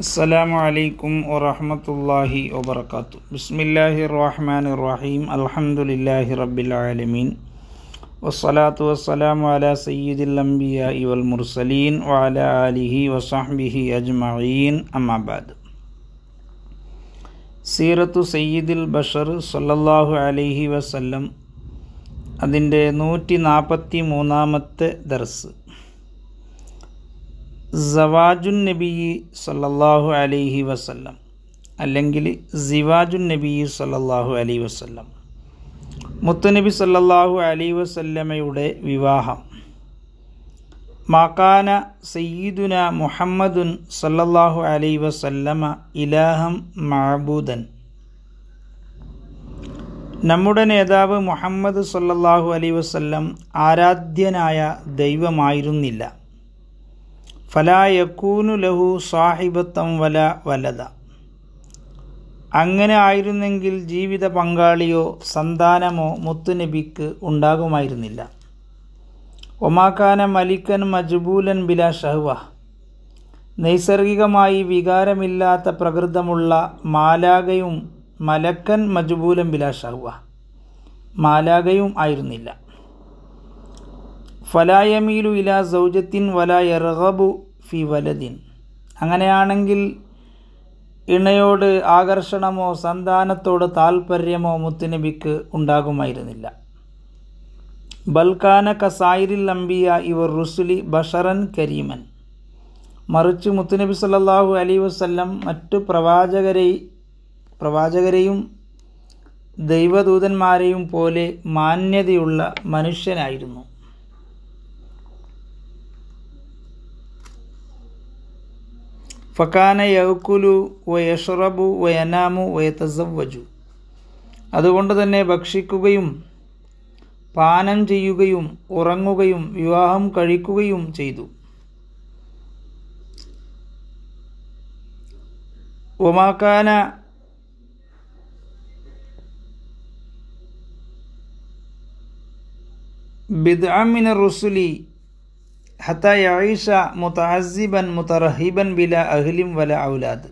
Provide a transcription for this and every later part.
അസ്സലാമു അലൈക്കും വറഹമത്തല്ലാഹി വബർക്കാത്തു ബിസ്മില്ലാഹി റഹ്മാൻ റഹീം അൽഹംദുലില്ലാഹി റബ്ബിൽ ആലമീൻ വസ്സലാത്തു വസ്സലാമു അല സയ്യിദിൽ അംബിയ ഇവൽ മുർസലീൻ വാല ആലിഹി വസഹ്ബിഹി അജ്മഈൻ അമ്മാബാദ് സീറത്തു സയ്യിദിൽ ബഷർ സല്ലല്ലാഹു അലൈഹി വസല്ലം അതിൻ്റെ നൂറ്റി നാൽപ്പത്തി മൂന്നാമത്തെ ദർസ് സവാജുൻ നബി സല്ലാഹു അലൈഹി വസല്ലം അല്ലെങ്കിൽ സിവാജുൻ നബി സല്ലാഹു അലൈഹി വസല്ലം മുത്തുനബി സല്ലാഹു അലൈഹി വസല്ലമയുടെ വിവാഹം മാക്കാന സയ്യിദുന മുഹമ്മദുൻ സല്ലാഹു അലൈഹി വസല്ലമ ഇലാഹം മഹബൂദൻ നമ്മുടെ നേതാവ് മുഹമ്മദ് സല്ലാഹു അലൈഹി വസല്ലം ആരാധ്യനായ ദൈവമായിരുന്നില്ല ഫലായക്കൂനു ലഹു സാഹിബത്തം വല വലത അങ്ങനെ ആയിരുന്നെങ്കിൽ ജീവിത പങ്കാളിയോ സന്താനമോ മുത്തുനബിക്ക് ഉണ്ടാകുമായിരുന്നില്ല ഒമാക്കാന മലിക്കൻ മജ്ബൂലൻ ബില ഷഹ്വ നൈസർഗികമായി വികാരമില്ലാത്ത പ്രകൃതമുള്ള മാലാകയും മലക്കൻ മജ്ബൂലൻ ബില ഷഹ്വ മാലാകയും ആയിരുന്നില്ല ഫലായമീലു ഇല സൗജത്തിൻ വല എറഹബു ഫി വലദിൻ അങ്ങനെയാണെങ്കിൽ ഇണയോട് ആകർഷണമോ സന്താനത്തോട് താൽപ്പര്യമോ മുത്തുനബിക്ക് ഉണ്ടാകുമായിരുന്നില്ല ബൽക്കാന കസായിരിൽ അംബിയ ഇവർ റുസുലി ബഷറൻ കരീമൻ മറിച്ച് മുത്തുനബി സല്ലാഹു അലി വസ്ല്ലം മറ്റു പ്രവാചകരെ പ്രവാചകരെയും ദൈവദൂതന്മാരെയും പോലെ മാന്യതയുള്ള മനുഷ്യനായിരുന്നു ഫക്കാന യൗക്കുലു വയഷറബു വയനാമു വയതസവ്വജു അതുകൊണ്ട് തന്നെ ഭക്ഷിക്കുകയും പാനം ചെയ്യുകയും ഉറങ്ങുകയും വിവാഹം കഴിക്കുകയും ചെയ്തു ഒമാക്കാന ബിദ്അമിന റുസുലി ഹത്ത യഴീഷ മുത്തഅസിബൻ മുത്തറഹിബൻ ബില അഹ്ലിം വല ഔലാദ്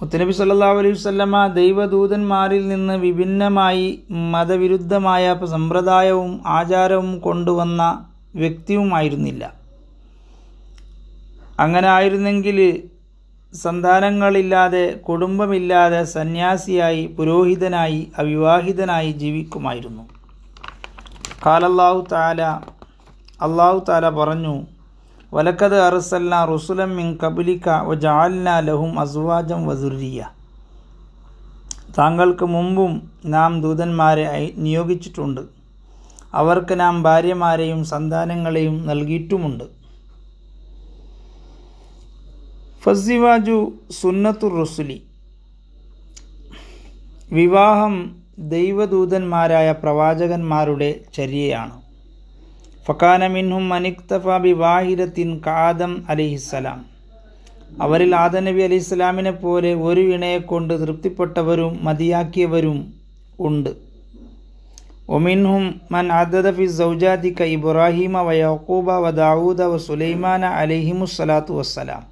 മുത്തനബി സല്ലാ അലൈഹി വല്ലമ ദൈവദൂതന്മാരിൽ നിന്ന് വിഭിന്നമായി മതവിരുദ്ധമായ സമ്പ്രദായവും ആചാരവും കൊണ്ടുവന്ന വ്യക്തിയുമായിരുന്നില്ല അങ്ങനെ ആയിരുന്നെങ്കിൽ സന്താനങ്ങളില്ലാതെ കുടുംബമില്ലാതെ സന്യാസിയായി പുരോഹിതനായി അവിവാഹിതനായി ജീവിക്കുമായിരുന്നു കാലല്ലാഹു താല അള്ളാഹു താല പറഞ്ഞു വലക്കത് അറുസല്ല റുസുലം മിൻ കബുലിക്ക വ ജാലിന ലഹും അസുവാജം വസുരിയ താങ്കൾക്ക് മുമ്പും നാം ദൂതന്മാരെ നിയോഗിച്ചിട്ടുണ്ട് അവർക്ക് നാം ഭാര്യമാരെയും സന്താനങ്ങളെയും നൽകിയിട്ടുമുണ്ട് ഫസിവാജു സുന്നത്തുർ റുസുലി വിവാഹം ദൈവദൂതന്മാരായ പ്രവാചകന്മാരുടെ ചര്യയാണ് ഫക്കാന മിൻഹും അനിക്തഫ ബി വാഹിരത്തിൻ കാദം അലിഹിസ്സലാം അവരിൽ ആദ നബി അലി ഇസ്ലാമിനെ പോലെ ഒരു ഇണയെ കൊണ്ട് തൃപ്തിപ്പെട്ടവരും മതിയാക്കിയവരും ഉണ്ട് ഒമിൻഹും മൻ അദദഫി സൗജാതി ക ഇബ്രാഹിമ വ യഹൂബ വ ദാവൂദ വ സുലൈമാന അലിഹിമുസ്സലാത്തു വസ്സലാം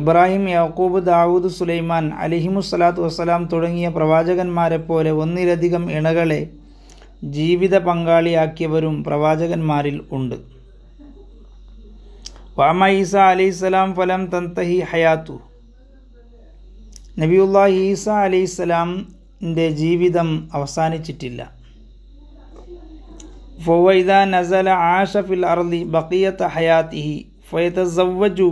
ഇബ്രാഹിം യാക്കൂബ് ദാവൂദ് സുലൈമാൻ അലിഹിമുസ്സലാത്തു വസ്സലാം തുടങ്ങിയ പ്രവാചകന്മാരെ പോലെ ഒന്നിലധികം ഇണകളെ ജീവിത പങ്കാളിയാക്കിയവരും പ്രവാചകന്മാരിൽ ഉണ്ട് വാമ ഈസ അലൈഹിസ്സലാം ഫലം തന്തഹി ഹയാത്തു നബിയുള്ള ഈസ അലൈഹിസ്സലാമിൻ്റെ ജീവിതം അവസാനിച്ചിട്ടില്ല ഫൊവൈദ നസല ആഷഫിൽ ഫിൽ അർലി ബക്കിയത്ത് ഹയാത്തിഹി ഫയതസവ്വജു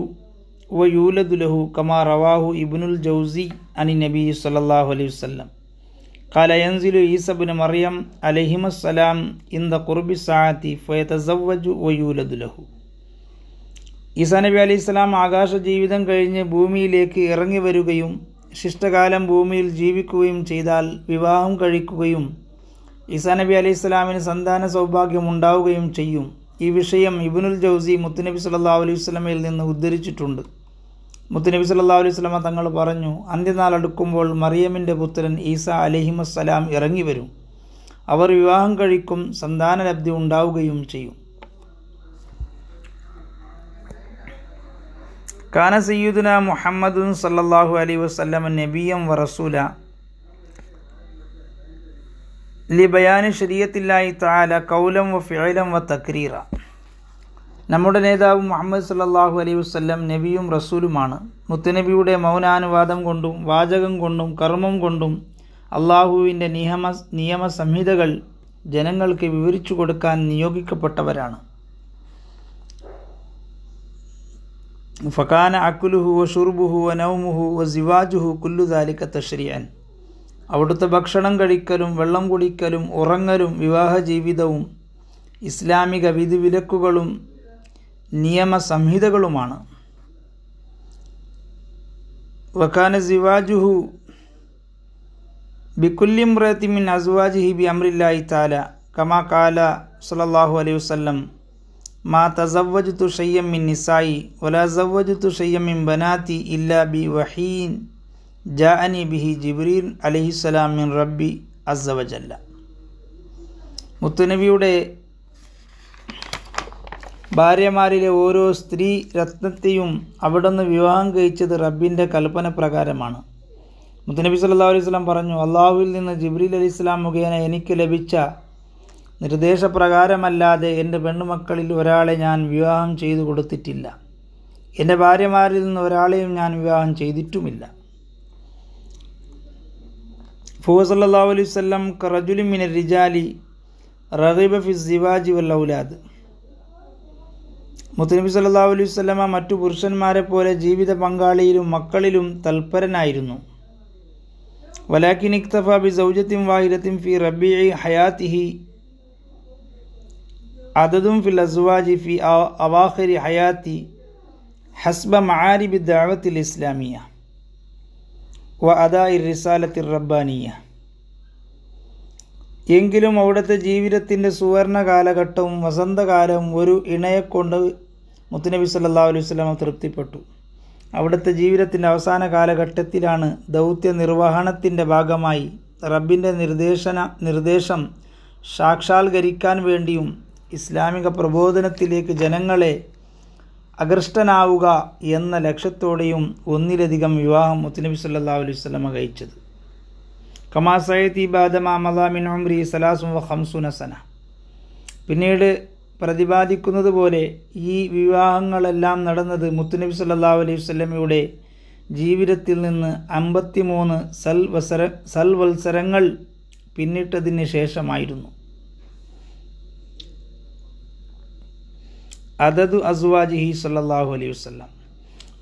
വയൂലദുലഹു കമാ റവാഹു ഇബ്നുൽ ജൗസി അനി നബി സല്ലാഹു അലൈഹി വസ്ലം قال ينزل عيسى بن مريم عليهما السلام عند قرب الساعة فيتزوج ويولد له ഈസാ നബി അലൈഹി സ്വലാം ആകാശ ജീവിതം കഴിഞ്ഞ് ഭൂമിയിലേക്ക് ഇറങ്ങി വരികയും ശിഷ്ടകാലം ഭൂമിയിൽ ജീവിക്കുകയും ചെയ്താൽ വിവാഹം കഴിക്കുകയും ഈസാ നബി അലൈഹി സ്വലാമിന് സന്താന സൗഭാഗ്യം ഉണ്ടാവുകയും ചെയ്യും ഈ വിഷയം ഇബിനുൽ ജൗസി മുത്തുനബി സല്ലാ അലൈഹി സ്വലമയിൽ നിന്ന് ഉദ്ധരിച്ചിട്ടുണ്ട് മുത്തുനബി സല്ലാ അലൈഹി സ്വലമ തങ്ങൾ പറഞ്ഞു അന്ത്യനാൾ അടുക്കുമ്പോൾ മറിയമ്മിൻ്റെ പുത്രൻ ഈസ അലഹിമസ്സലാം ഇറങ്ങി വരും അവർ വിവാഹം കഴിക്കും സന്താനലബ്ധി ഉണ്ടാവുകയും ചെയ്യും കാന സയ്യുദന മുഹമ്മദുൻ സല്ലാഹു അലൈ വസ്ലമ നബിയം വറസൂല ലിബയാന് ശരീരത്തില്ലായി താല കൗലം വ ഫിഴലം വ തക്രീറ നമ്മുടെ നേതാവ് മുഹമ്മദ് സല്ലാഹു അലൈഹി വസ്ല്ലം നബിയും റസൂലുമാണ് മുത്തനബിയുടെ മൗനാനുവാദം കൊണ്ടും വാചകം കൊണ്ടും കർമ്മം കൊണ്ടും അള്ളാഹുവിൻ്റെ നിയമ നിയമ സംഹിതകൾ ജനങ്ങൾക്ക് വിവരിച്ചു കൊടുക്കാൻ നിയോഗിക്കപ്പെട്ടവരാണ് ഫക്കാന അക്കുലുഹു വ ഷുർബുഹു വ നൗമുഹു വ സിവാജുഹു കുല്ലു ദാലിക്ക തഷ്രിയാൻ അവിടുത്തെ ഭക്ഷണം കഴിക്കലും വെള്ളം കുടിക്കലും ഉറങ്ങലും വിവാഹ ജീവിതവും ഇസ്ലാമിക വിധിവിലക്കുകളും നിയമസംഹിതകളുമാണ് വഖാന സിവാജുഹു ബിക്കുല്യം റത്തിമിൻ അസ്വാജിഹി ബി അമ്രില്ലായി താല കമാ കാല സലല്ലാഹു അലൈഹി വസ്ലം മാ തു ഷയ്യം മിൻ നിസായി വലാ തു ഷയ്യം മിൻ ബനാത്തി ഇല്ലാ ബി വഹീൻ ജാഅനി ബിഹി ജിബ്രീൽ അലഹിസ്സലാം മിൻ റബ്ബി അസവജല്ല മുത്തുനബിയുടെ ഭാര്യമാരിലെ ഓരോ സ്ത്രീ രത്നത്തെയും അവിടുന്ന് വിവാഹം കഴിച്ചത് റബ്ബിൻ്റെ കൽപ്പന പ്രകാരമാണ് മുത്തനബി സല്ലാ അലൈഹി സ്വലാം പറഞ്ഞു അള്ളാഹുവിൽ നിന്ന് ജിബ്രീൽ അലി ഇസ്ലാം മുഖേന എനിക്ക് ലഭിച്ച നിർദ്ദേശപ്രകാരമല്ലാതെ എൻ്റെ പെണ്ണുമക്കളിൽ ഒരാളെ ഞാൻ വിവാഹം ചെയ്തു കൊടുത്തിട്ടില്ല എൻ്റെ ഭാര്യമാരിൽ നിന്ന് ഒരാളെയും ഞാൻ വിവാഹം ചെയ്തിട്ടുമില്ല ഫുസല്ലാ അലൈഹി സ്വലം കറജുലിമിൻ റിജാലി റഹീബ ഫിസ് സിവാജി വല്ലൗലാദ് മുത്തനബി സല്ലാ അലൈഹി സ്വലമ മറ്റു പുരുഷന്മാരെ പോലെ ജീവിത പങ്കാളിയിലും മക്കളിലും തൽപരനായിരുന്നു വലാക്കിൻ ഇഖ്തഫ ബി സൗജത്തിൻ വാഹിരത്തിം ഫി റബി ഹയാത്തിഹി അതതും ഫിൽ അസുവാജി ഫി അവാഹരി ഹയാത്തി ഹസ്ബ മഹാരിബി ദാവത്തിൽ ഇസ്ലാമിയ വ അദാ ഇ റിസാലത്തിൽ റബ്ബാനിയ എങ്കിലും അവിടുത്തെ ജീവിതത്തിൻ്റെ സുവർണ കാലഘട്ടവും വസന്തകാലവും ഒരു ഇണയെക്കൊണ്ട് മുത്തുനബി സല്ലാ അലൈഹി വസ്ലാമ തൃപ്തിപ്പെട്ടു അവിടുത്തെ ജീവിതത്തിൻ്റെ അവസാന കാലഘട്ടത്തിലാണ് ദൗത്യ നിർവഹണത്തിൻ്റെ ഭാഗമായി റബ്ബിൻ്റെ നിർദ്ദേശന നിർദ്ദേശം സാക്ഷാത്കരിക്കാൻ വേണ്ടിയും ഇസ്ലാമിക പ്രബോധനത്തിലേക്ക് ജനങ്ങളെ അകൃഷ്ടനാവുക എന്ന ലക്ഷ്യത്തോടെയും ഒന്നിലധികം വിവാഹം മുത്തുനബി സല്ലാ അലൈഹി വസ്ലമ കഴിച്ചത് കമാസയത്തി ബാദമ അമല മിൻ ഹംസുനസന പിന്നീട് പ്രതിപാദിക്കുന്നത് പോലെ ഈ വിവാഹങ്ങളെല്ലാം നടന്നത് മുത്തുനബി സല്ലാ അലൈഹി സ്വലമിയുടെ ജീവിതത്തിൽ നിന്ന് അമ്പത്തിമൂന്ന് സൽവസര സൽവത്സരങ്ങൾ പിന്നിട്ടതിന് ശേഷമായിരുന്നു അതതു അസുവാജിഹി സല്ലാഹു അലൈഹി വസ്ലാം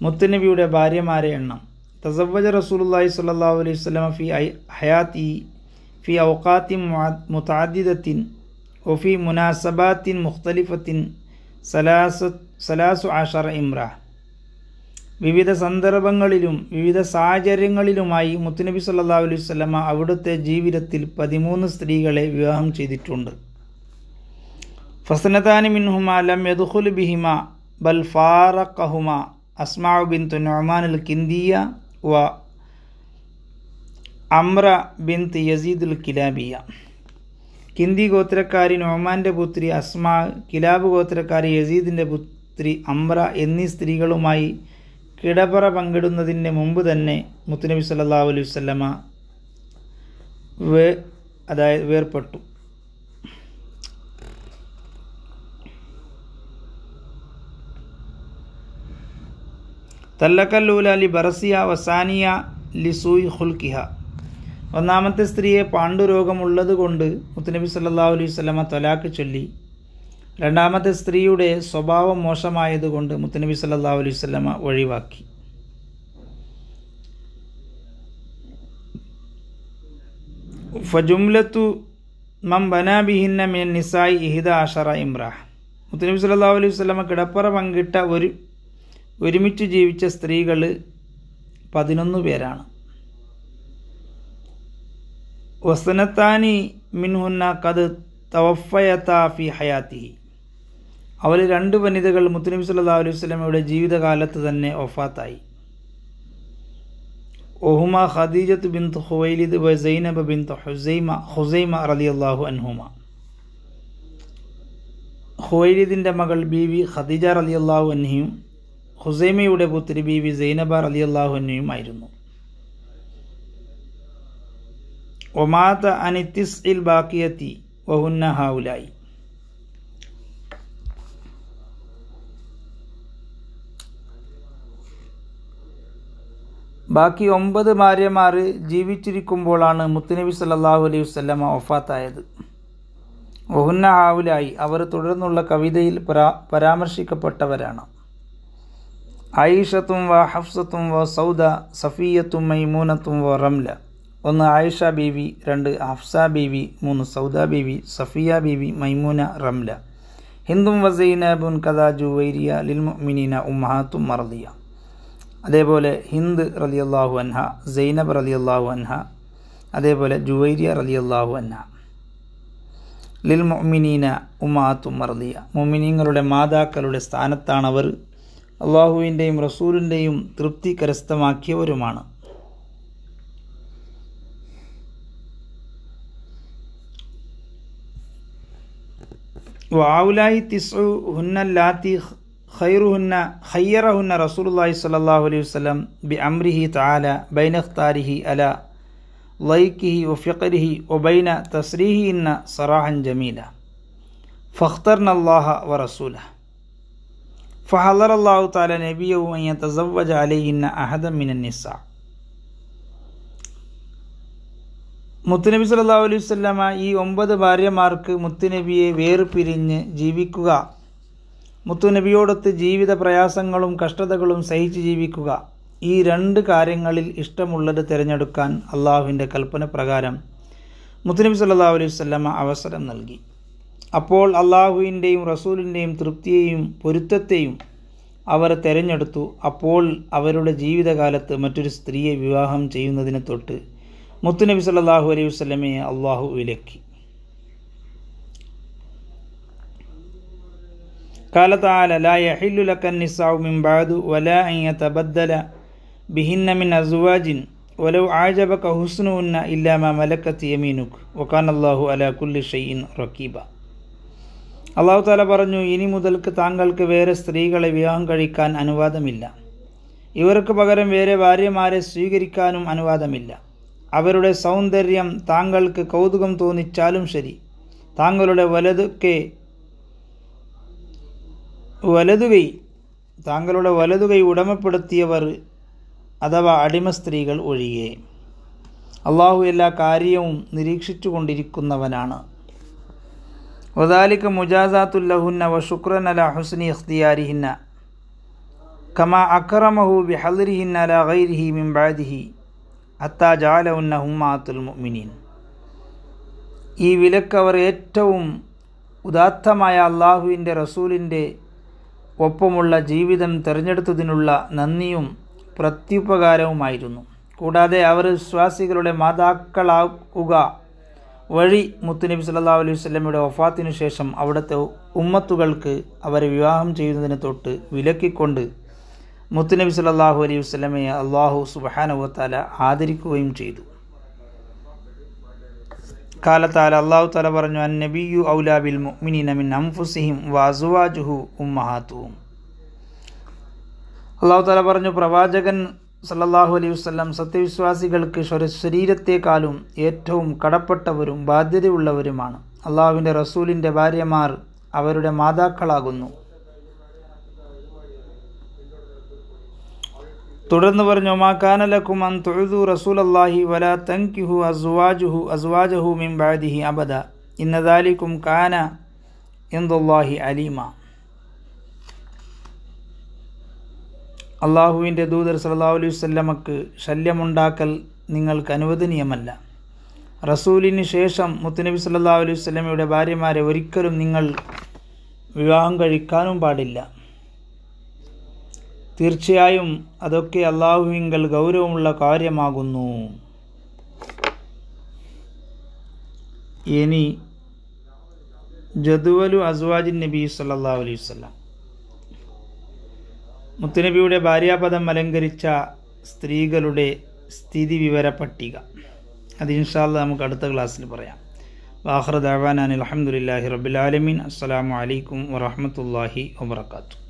മുത്തുനബിയുടെ ഭാര്യമാരെ എണ്ണം തസവജ റസൂലുല്ലാഹി സല്ലാഹു അലൈഹി വസ്ലാം ഫി ഹയാത്തി ഫി ഔക്കാത്തി മുതാദിദത്തിൻ ഒഫി മുനാസബാത്തിൻ മുഖ്തലിഫത്തിൻ സലാസു സലാസു ആഷറ ഇമ്ര വിവിധ സന്ദർഭങ്ങളിലും വിവിധ സാഹചര്യങ്ങളിലുമായി മുത്തുനബി സല്ലാ അലൈഹി സ്വലമ അവിടുത്തെ ജീവിതത്തിൽ പതിമൂന്ന് സ്ത്രീകളെ വിവാഹം ചെയ്തിട്ടുണ്ട് ഫസനതാനി മിൻഹുമ ലം യദുഹുൽ ബിഹിമ ബൽ ഫാറഖഹുമ അസ്മാഉ ബിൻ തുനൊമാൻ അൽ കിന്ദിയ വ അമ്ര ബിൻ യസീദുൽ കിലാബിയ കിന്തി ഗോത്രക്കാരി നോമാൻ്റെ പുത്രി അസ്മാ കിലാബ് ഗോത്രക്കാരി യസീദിൻ്റെ പുത്രി അമ്ര എന്നീ സ്ത്രീകളുമായി കിടപറ പങ്കിടുന്നതിന് മുമ്പ് തന്നെ മുത്തുനബി സല്ലാ അലൈഹി വല്ലമ വേ അതായത് വേർപെട്ടു തല്ലക്കല്ലൂല ലി ബറസിയ വസാനിയ ലി സൂയി ഹുൽക്കിഹ ഒന്നാമത്തെ സ്ത്രീയെ പാണ്ഡുരോഗമുള്ളത് കൊണ്ട് മുത്തനബി സല്ലാ അലൈഹി സ്വലമ തൊലാക്ക് ചൊല്ലി രണ്ടാമത്തെ സ്ത്രീയുടെ സ്വഭാവം മോശമായതുകൊണ്ട് മുത്തനബി സല്ലാ അലൈഹി സ്വലമ ഒഴിവാക്കി ഫജുംലത്തു മം ബനാബിഹിന്ന മിൻ നിസായി ഇഹിദ അഷറ ഇമ്രാഹ് മുത്തനബി സല്ലാ അലൈഹി സ്വലമ കിടപ്പറ പങ്കിട്ട ഒരു ഒരുമിച്ച് ജീവിച്ച സ്ത്രീകൾ പതിനൊന്ന് പേരാണ് വസനത്താനി മിൻഹുന്ന കത് തവഫയത്താഫി ഹയാത്തി അവർ രണ്ട് വനിതകൾ മുത്തലിം സല്ലാ അലൈഹി സ്വലമയുടെ ജീവിതകാലത്ത് തന്നെ ഒഫാത്തായി ഒഹുമ ഖദീജത്ത് ബിൻ ഹുവൈലിദ് വ സൈനബ് ബിൻ ഹുസൈമ ഹുസൈമ റലി അള്ളാഹു അൻഹുമ ഹുവൈലിദിൻ്റെ മകൾ വി ഖദീജ റലി അള്ളാഹു അൻഹിയും ഹുസൈമയുടെ പുത്രി വി സൈനബ റലി അള്ളാഹു അൻഹിയും ആയിരുന്നു ഒമാത അനിത്തിസ് ഇൽ ബാക്കിയത്തി വഹുന്ന ഹാവുലായി ബാക്കി ഒമ്പത് ഭാര്യമാർ ജീവിച്ചിരിക്കുമ്പോഴാണ് മുത്തുനബി സല്ലാഹു അലൈഹി വസ്ലമ ഒഫാത്തായത് ഒഹുന്ന ഹാവുലായി അവർ തുടർന്നുള്ള കവിതയിൽ പരാമർശിക്കപ്പെട്ടവരാണ് ആയിഷത്തും വ ഹഫ്സത്തും വ സൗദ സഫിയത്തും മൈമൂനത്തും വ റംല ഒന്ന് ആയിഷ ബീവി രണ്ട് ബി വി മൂന്ന് സൗദ ബീവി സഫിയ ബീവി മൈമൂന റംല ഹിന്ദും വസൈനബുൻ കഥ ജുവൈരിയ ലിൽമുഅ്മിനീന ഉമ്മഹാത്തും മർദിയ അതേപോലെ ഹിന്ദ് അള്ളാഹു അൻഹ സൈനബ് അള്ളാഹു അൻഹ അതേപോലെ ജുവൈരിയ അള്ളാഹു അൻഹ ലിൽമുഅ്മിനീന ഉമ്മഹാത്തും മർദിയ മുഅ്മിനീങ്ങളുടെ മാതാക്കളുടെ സ്ഥാനത്താണവർ അള്ളാഹുവിൻ്റെയും റസൂലിൻ്റെയും തൃപ്തി കരസ്ഥമാക്കിയവരുമാണ് وعولاي تسعو هن اللاتي خيرهن خيرهن رسول الله صلى الله عليه وسلم بأمره تعالى بين اختاره على ليكه وفقره وبين تسريهن صراحا جميلا فاخترنا الله ورسوله فحضر الله تعالى نبيه أن يتزوج عليهن أحدا من النساء മുത്തുനബി സല്ലാ അലൈഹി സ്വല്ലാമ ഈ ഒമ്പത് ഭാര്യമാർക്ക് മുത്തുനബിയെ വേർപിരിഞ്ഞ് ജീവിക്കുക മുത്തുനബിയോടൊത്ത് ജീവിത പ്രയാസങ്ങളും കഷ്ടതകളും സഹിച്ച് ജീവിക്കുക ഈ രണ്ട് കാര്യങ്ങളിൽ ഇഷ്ടമുള്ളത് തിരഞ്ഞെടുക്കാൻ അള്ളാഹുവിൻ്റെ കൽപ്പന പ്രകാരം മുത്തുനബി സല്ലാ അലൈഹി സ്വല്ലാമ അവസരം നൽകി അപ്പോൾ അള്ളാഹുവിൻ്റെയും റസൂലിൻ്റെയും തൃപ്തിയെയും പൊരുത്തത്തെയും അവർ തിരഞ്ഞെടുത്തു അപ്പോൾ അവരുടെ ജീവിതകാലത്ത് മറ്റൊരു സ്ത്രീയെ വിവാഹം ചെയ്യുന്നതിനെ തൊട്ട് മുത്തുനബി സല്ലാഹു അലൈഹി വസ്ലമയെ അള്ളാഹു വിലക്കി قال تعالى لا يحل لك النساء من بعد ولا أن يتبدل بهن من أزواج ولو عجبك حسنهن إلا ما ملكت يمينك وكان الله على كل شيء رقيبا അള്ളാഹു താല പറഞ്ഞു ഇനി മുതൽക്ക് താങ്കൾക്ക് വേറെ സ്ത്രീകളെ വിവാഹം കഴിക്കാൻ അനുവാദമില്ല ഇവർക്ക് പകരം വേറെ ഭാര്യമാരെ സ്വീകരിക്കാനും അനുവാദമില്ല അവരുടെ സൗന്ദര്യം താങ്കൾക്ക് കൗതുകം തോന്നിച്ചാലും ശരി താങ്കളുടെ വലതുക്കെ വലതുകൈ താങ്കളുടെ വലതുകൈ ഉടമപ്പെടുത്തിയവർ അഥവാ അടിമ സ്ത്രീകൾ ഒഴികെ അള്ളാഹു എല്ലാ കാര്യവും നിരീക്ഷിച്ചു കൊണ്ടിരിക്കുന്നവനാണ് വദാലിക്ക് മുജാസാത്തുല്ലഹുന്ന വ ശുക്രൻ അല ഹുസ്നി ഇഖ്തിയാരിഹിന്ന കമാ അക്രമഹു ബിഹദ്രിഹിന്ന അല ഗൈരിഹി മിംബാദിഹി ഹത്താ ജാലവുന്ന ഉമ്മാത്തുൽ മുഅ്മിനീൻ ഈ വിലക്ക് അവർ ഏറ്റവും ഉദാത്തമായ അള്ളാഹുവിൻ്റെ റസൂലിൻ്റെ ഒപ്പമുള്ള ജീവിതം തിരഞ്ഞെടുത്തതിനുള്ള നന്ദിയും പ്രത്യുപകാരവുമായിരുന്നു കൂടാതെ അവർ വിശ്വാസികളുടെ മാതാക്കളാക്കുക വഴി മുത്തുനബി സല്ലാ അലൈഹി സ്വലമയുടെ ഒഫാത്തിനു ശേഷം അവിടുത്തെ ഉമ്മത്തുകൾക്ക് അവരെ വിവാഹം ചെയ്യുന്നതിന് തൊട്ട് വിലക്കിക്കൊണ്ട് മുത്തുനബി സല്ലാഹു അലൈഹി വസ്ലമയെ അള്ളാഹു സുബാനുവത്താല ആദരിക്കുകയും ചെയ്തു കാലത്താൽ അള്ളാഹു താല പറഞ്ഞു അൻ നബിയു ഔലാബിൽ മുഅ്മിനീന മിൻ അംഫുസിഹിം വസുവാജുഹു ഉമ്മഹാത്തുവും അള്ളാഹു താല പറഞ്ഞു പ്രവാചകൻ സല്ലല്ലാഹു അലൈഹി വസ്ലം സത്യവിശ്വാസികൾക്ക് ശരീരത്തെക്കാളും ഏറ്റവും കടപ്പെട്ടവരും ബാധ്യതയുള്ളവരുമാണ് അള്ളാഹുവിൻ്റെ റസൂലിൻ്റെ ഭാര്യമാർ അവരുടെ മാതാക്കളാകുന്നു തുടർന്ന് പറഞ്ഞു മാക്കാനലക്കും അൻ തൊഴുതു റസൂൽ അള്ളാഹി വല തങ്കിഹു അസ്വാജുഹു അസ്വാജഹു മിംബാദിഹി അബദ ഇന്നദാലിക്കും കാന എന്തുല്ലാഹി അലീമ അള്ളാഹുവിൻ്റെ ദൂതർ സല്ലാ അലൈഹി വല്ലമക്ക് ശല്യമുണ്ടാക്കൽ നിങ്ങൾക്ക് അനുവദനീയമല്ല റസൂലിന് ശേഷം മുത്തുനബി സല്ലാ അലൈഹി വല്ലമയുടെ ഭാര്യമാരെ ഒരിക്കലും നിങ്ങൾ വിവാഹം കഴിക്കാനും പാടില്ല തീർച്ചയായും അതൊക്കെ അള്ളാഹുവിങ്കൽ ഗൗരവമുള്ള കാര്യമാകുന്നു ഇനി ജദുവലു അസ്വാജിൻ നബി സല്ലാ അലൈഹി വസ്ലാം മുത്തുനബിയുടെ ഭാര്യാപദം അലങ്കരിച്ച സ്ത്രീകളുടെ സ്ഥിതി വിവര പട്ടിക അത് ഇൻഷാല്ല നമുക്ക് അടുത്ത ക്ലാസ്സിൽ പറയാം വാഹർ ദാവാൻ അനിൽ അലഹമുല്ലാഹി റബുലാലമീൻ അസ്സാം വലൈക്കും വറഹമത്തല്ലാഹി വാത്തു